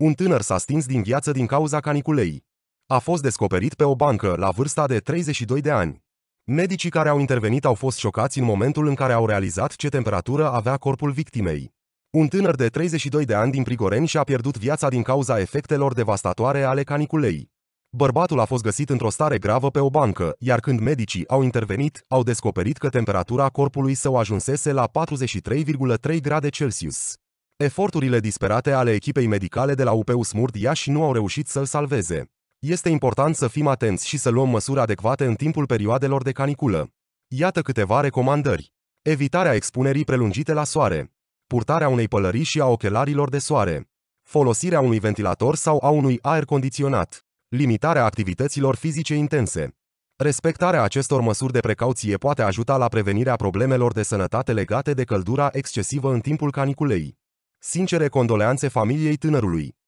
Un tânăr s-a stins din viață din cauza caniculei. A fost descoperit pe o bancă la vârsta de 32 de ani. Medicii care au intervenit au fost șocați în momentul în care au realizat ce temperatură avea corpul victimei. Un tânăr de 32 de ani din Prigoreni și-a pierdut viața din cauza efectelor devastatoare ale caniculei. Bărbatul a fost găsit într-o stare gravă pe o bancă, iar când medicii au intervenit, au descoperit că temperatura corpului său ajunsese la 43,3 grade Celsius. Eforturile disperate ale echipei medicale de la UPU Smurd Iași nu au reușit să-l salveze. Este important să fim atenți și să luăm măsuri adecvate în timpul perioadelor de caniculă. Iată câteva recomandări. Evitarea expunerii prelungite la soare. Purtarea unei pălării și a ochelarilor de soare. Folosirea unui ventilator sau a unui aer condiționat. Limitarea activităților fizice intense. Respectarea acestor măsuri de precauție poate ajuta la prevenirea problemelor de sănătate legate de căldura excesivă în timpul caniculei. Sincere condoleanțe familiei tânărului.